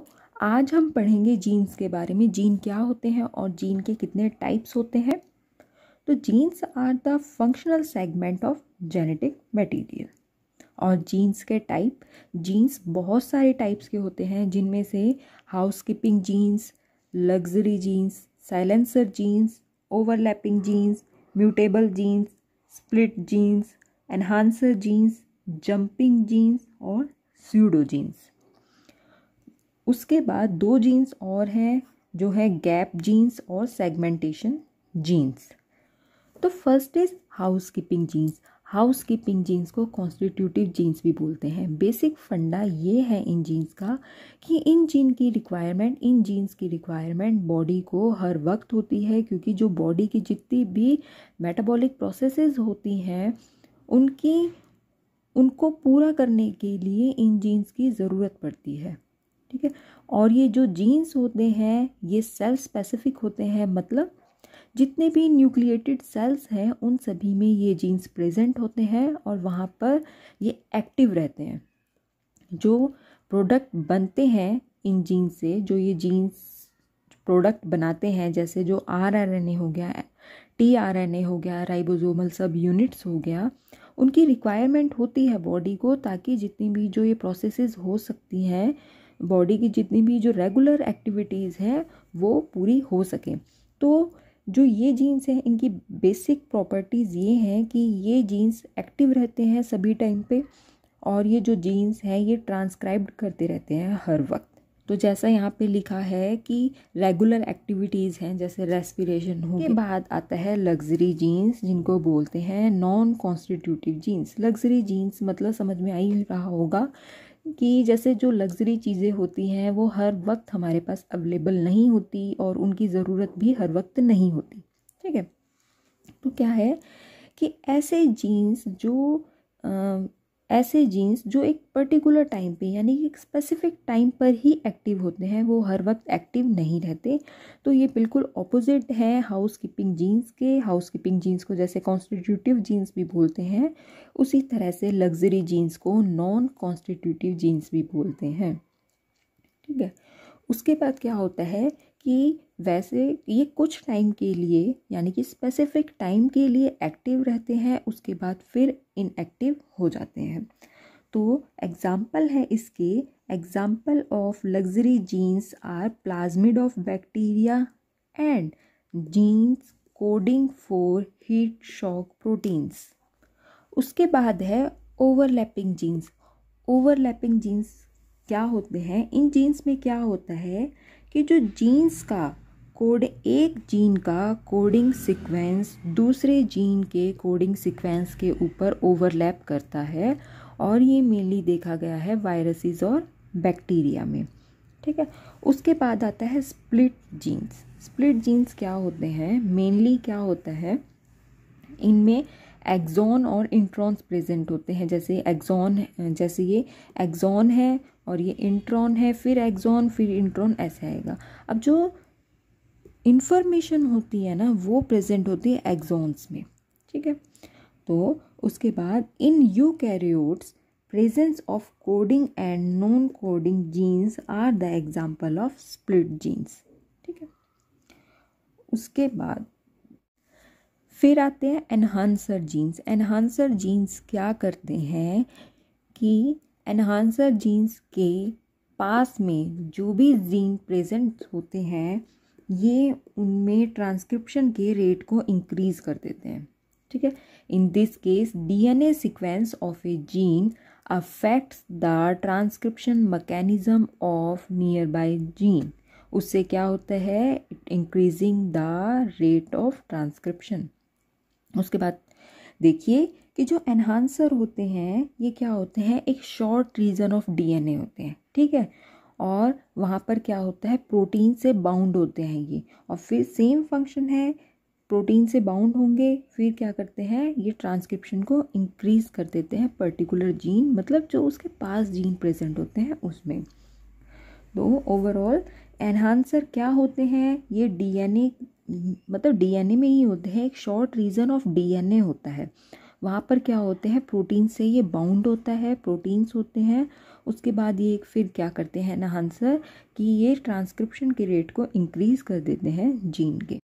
दोस्तों आज हम पढ़ेंगे जीन्स के बारे में जीन क्या होते हैं और जीन के कितने टाइप्स होते हैं तो genes are the functional segment of genetic material और जीन्स के टाइप जीन्स बहुत सारे टाइप्स के होते हैं जिनमें से house keeping genes luxury genes silencer genes overlapping genes mutable genes split genes enhancer genes jumping genes और स्यूडो जीन्स उसके बाद दो जीन्स और हैं जो है गैप जीन्स और सेगमेंटेशन जीन्स तो first is house keeping genes house keeping genes को कॉन्स्टिट्यूटिव जीन्स भी बोलते हैं बेसिक फंडा ये है इन जीन्स का कि इन जीन की रिक्वायरमेंट इन जीन्स की रिक्वायरमेंट बॉडी को हर वक्त होती है क्योंकि जो बॉडी की जितनी भी मेटाबॉलिक प्रोसेसेस होती हैं उनकी उनको पूरा करने के लिए इन जीन्स की ज़रूरत पड़ती है ठीक है और ये जो जीन्स होते हैं ये सेल्फ स्पेसिफिक होते हैं मतलब जितने भी न्यूक्लिएटेड सेल्स हैं उन सभी में ये जीन्स प्रेजेंट होते हैं और वहाँ पर ये एक्टिव रहते हैं जो प्रोडक्ट बनते हैं इन जीन्स से जो ये जीन्स प्रोडक्ट बनाते हैं जैसे जो आर आर एन ए हो गया टी आर एन ए हो गया राइबोजोमल सब यूनिट्स हो गया उनकी रिक्वायरमेंट होती है बॉडी को ताकि जितनी भी जो ये प्रोसेसेस हो सकती हैं बॉडी की जितनी भी जो रेगुलर एक्टिविटीज़ हैं वो पूरी हो सकें तो जो ये जीन्स हैं इनकी बेसिक प्रॉपर्टीज़ ये हैं कि ये जीन्स एक्टिव रहते हैं सभी टाइम पे और ये जो जीन्स हैं ये ट्रांसक्राइब्ड करते रहते हैं हर वक्त तो जैसा यहाँ पे लिखा है कि रेगुलर एक्टिविटीज़ हैं जैसे रेस्पिरेशन हो के बाद आता है लग्जरी जीन्स जिनको बोलते हैं non constitutive genes luxury genes मतलब समझ में आ ही रहा होगा कि जैसे जो लग्ज़री चीज़ें होती हैं वो हर वक्त हमारे पास अवेलेबल नहीं होती और उनकी ज़रूरत भी हर वक्त नहीं होती ठीक है तो क्या है कि ऐसे जीन्स जो ऐसे जीन्स जो एक पर्टिकुलर टाइम पे यानी कि एक स्पेसिफिक टाइम पर ही एक्टिव होते हैं वो हर वक्त एक्टिव नहीं रहते तो ये बिल्कुल ऑपोजिट है हाउस कीपिंग जीन्स के हाउस कीपिंग जीन्स को जैसे कॉन्स्टिट्यूटिव जीन्स भी बोलते हैं उसी तरह से लग्जरी जीन्स को नॉन कॉन्स्टिट्यूटिव जीन्स भी बोलते हैं ठीक है उसके बाद क्या होता है कि वैसे ये कुछ टाइम के लिए यानी कि स्पेसिफिक टाइम के लिए एक्टिव रहते हैं उसके बाद फिर इनएक्टिव हो जाते हैं तो एग्ज़ाम्पल है इसके example of luxury genes are plasmid of bacteria and genes coding for heat shock proteins उसके बाद है ओवरलैपिंग जीन्स ओवरलैपिंग जीन्स क्या होते हैं इन जीन्स में क्या होता है कि जो जीन्स का कोड एक जीन का कोडिंग सीक्वेंस दूसरे जीन के कोडिंग सीक्वेंस के ऊपर ओवरलैप करता है और ये मेनली देखा गया है वायरसेस और बैक्टीरिया में ठीक है उसके बाद आता है स्प्लिट जीन्स स्प्लिट जीन्स क्या होते हैं मेनली क्या होता है इनमें एक्जॉन और इंट्रॉन्स प्रेजेंट होते हैं जैसे एक्जॉन जैसे ये एक्जॉन है और ये इंट्रॉन है फिर एग्जॉन फिर इंट्रॉन ऐसे आएगा अब जो इन्फॉर्मेशन होती है ना वो प्रेजेंट होती है एक्जॉन्स में ठीक है तो उसके बाद in eukaryotes presence of coding and non coding genes are the example of split genes ठीक है उसके बाद फिर आते हैं एनहांसर जीन्स एनहांसर जीन्स क्या करते हैं कि एनहांसर जीन्स के पास में जो भी जीन प्रेजेंट होते हैं ये उनमें ट्रांसक्रिप्शन के रेट को इंक्रीज कर देते हैं ठीक है in this case DNA sequence of a gene affects the transcription mechanism of nearby gene उससे क्या होता है increasing the rate of transcription उसके बाद देखिए कि जो एनहांसर होते हैं ये क्या होते हैं एक शॉर्ट रीजन ऑफ डीएनए होते हैं ठीक है और वहाँ पर क्या होता है प्रोटीन से बाउंड होते हैं ये और फिर सेम फंक्शन है प्रोटीन से बाउंड होंगे फिर क्या करते हैं ये ट्रांसक्रिप्शन को इंक्रीज कर देते हैं पर्टिकुलर जीन मतलब जो उसके पास जीन प्रेजेंट होते हैं उसमें तो ओवरऑल एनहांसर क्या होते हैं ये डीएनए मतलब डीएनए में ही होते हैं एक शॉर्ट रीजन ऑफ डीएनए होता है वहाँ पर क्या होते हैं प्रोटीन से ये बाउंड होता है प्रोटीन्स होते हैं उसके बाद ये फिर क्या करते हैं नहांसर कि ये ट्रांसक्रिप्शन के रेट को इंक्रीज़ कर देते हैं जीन के